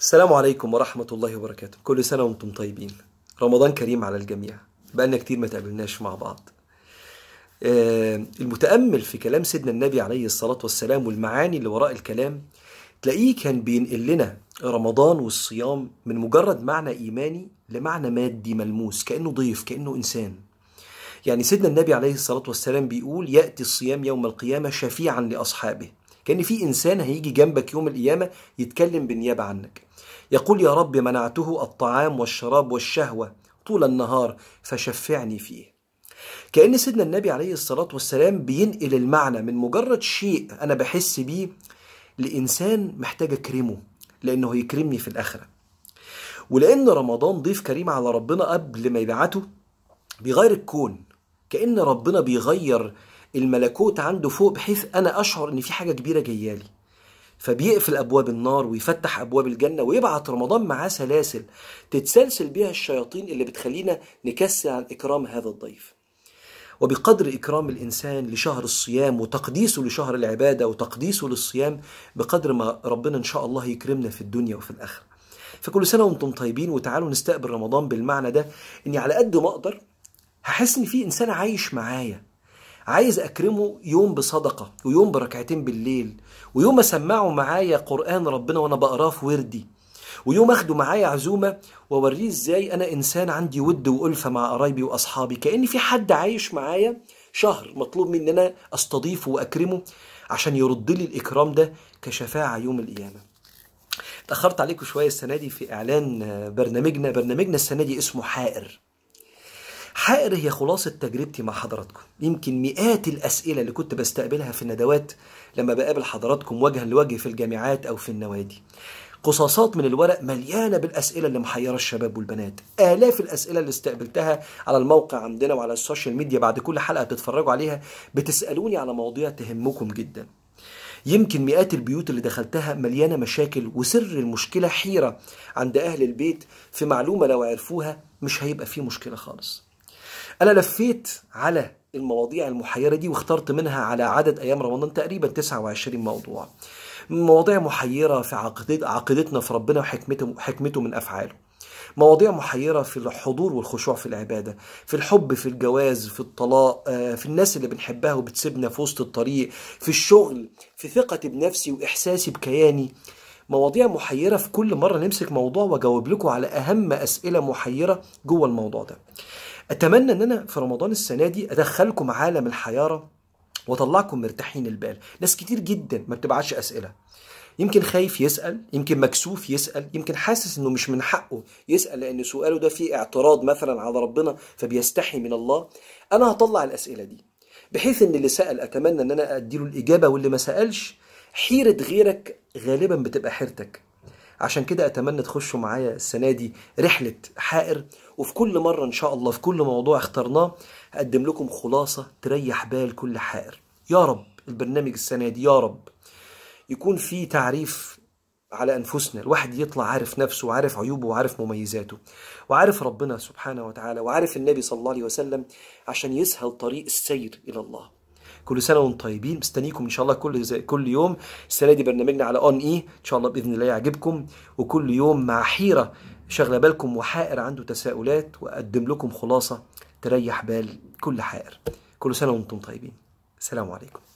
السلام عليكم ورحمة الله وبركاته كل سنة وانتم طيبين رمضان كريم على الجميع بقالنا كتير ما تقابلناش مع بعض آه، المتأمل في كلام سيدنا النبي عليه الصلاة والسلام والمعاني اللي وراء الكلام تلاقيه كان بينقل لنا رمضان والصيام من مجرد معنى إيماني لمعنى مادي ملموس كأنه ضيف كأنه إنسان يعني سيدنا النبي عليه الصلاة والسلام بيقول يأتي الصيام يوم القيامة شفيعا لأصحابه كأن في إنسان هيجي جنبك يوم القيامة يتكلم بالنيابة عنك يقول يا رب منعته الطعام والشراب والشهوة طول النهار فشفعني فيه كأن سيدنا النبي عليه الصلاة والسلام بينقل المعنى من مجرد شيء أنا بحس بيه لإنسان محتاج أكرمه لأنه هيكرمني في الآخرة ولأن رمضان ضيف كريم على ربنا قبل ما يبعته بيغير الكون كأن ربنا بيغير الملكوت عنده فوق بحيث انا اشعر ان في حاجه كبيره جايه لي فبيقفل ابواب النار ويفتح ابواب الجنه ويبعت رمضان معاه سلاسل تتسلسل بها الشياطين اللي بتخلينا نكسل عن اكرام هذا الضيف وبقدر إكرام الإنسان لشهر الصيام وتقديسه لشهر العبادة وتقديسه للصيام بقدر ما ربنا إن شاء الله يكرمنا في الدنيا وفي الآخرة فكل سنة وأنتم طيبين وتعالوا نستقبل رمضان بالمعنى ده إني على قد ما أقدر هحس إن في إنسان عايش معايا عايز اكرمه يوم بصدقه ويوم بركعتين بالليل ويوم اسمعه معايا قران ربنا وانا بقراه في وردي ويوم اخده معايا عزومه واوريه ازاي انا انسان عندي ود والفه مع قرايبي واصحابي كان في حد عايش معايا شهر مطلوب مني ان انا استضيفه واكرمه عشان يرد لي الاكرام ده كشفاعه يوم القيامه اتاخرت عليكم شويه السنه دي في اعلان برنامجنا برنامجنا السنه دي اسمه حائر الحقر هي خلاصة تجربتي مع حضراتكم يمكن مئات الأسئلة اللي كنت بستقبلها في الندوات لما بقابل حضراتكم وجها لوجه في الجامعات أو في النوادي قصاصات من الورق مليانة بالأسئلة اللي محيرة الشباب والبنات آلاف الأسئلة اللي استقبلتها على الموقع عندنا وعلى السوشيال ميديا بعد كل حلقة بتتفرجوا عليها بتسألوني على مواضيع تهمكم جدا يمكن مئات البيوت اللي دخلتها مليانة مشاكل وسر المشكلة حيرة عند أهل البيت في معلومة لو عرفوها مش هيبقى فيه مشكلة خالص انا لفيت على المواضيع المحيرة دي واخترت منها على عدد أيام رمضان تقريبا 29 موضوع مواضيع محيرة في عقيدتنا في ربنا وحكمته حكمته من أفعاله مواضيع محيرة في الحضور والخشوع في العبادة في الحب في الجواز في الطلاق آه، في الناس اللي بنحبها وبتسيبنا في وسط الطريق في الشغل في ثقتي بنفسي وإحساسي بكياني مواضيع محيرة في كل مرة نمسك موضوع وأجاوب لكم على أهم أسئلة محيرة جوه الموضوع ده اتمنى ان انا في رمضان السنه دي ادخلكم عالم الحياره واطلعكم مرتاحين البال ناس كتير جدا ما بتبعتش اسئله يمكن خايف يسال يمكن مكسوف يسال يمكن حاسس انه مش من حقه يسال لان سؤاله ده فيه اعتراض مثلا على ربنا فبيستحي من الله انا هطلع الاسئله دي بحيث ان اللي سال اتمنى ان انا اديله الاجابه واللي ما سالش حيره غيرك غالبا بتبقى حيرتك عشان كده اتمنى تخشوا معايا السنه دي رحله حائر وفي كل مره ان شاء الله في كل موضوع اخترناه هقدم لكم خلاصه تريح بال كل حائر يا رب البرنامج السنه دي يا رب يكون في تعريف على انفسنا الواحد يطلع عارف نفسه وعارف عيوبه وعارف مميزاته وعارف ربنا سبحانه وتعالى وعارف النبي صلى الله عليه وسلم عشان يسهل طريق السير الى الله كل سنه وانتم طيبين مستنيكم ان شاء الله كل كل يوم السنه دي برنامجنا على اون اي e. ان شاء الله باذن الله يعجبكم وكل يوم مع حيره شغله بالكم وحائر عنده تساؤلات واقدم لكم خلاصه تريح بال كل حائر كل سنه وانتم طيبين السلام عليكم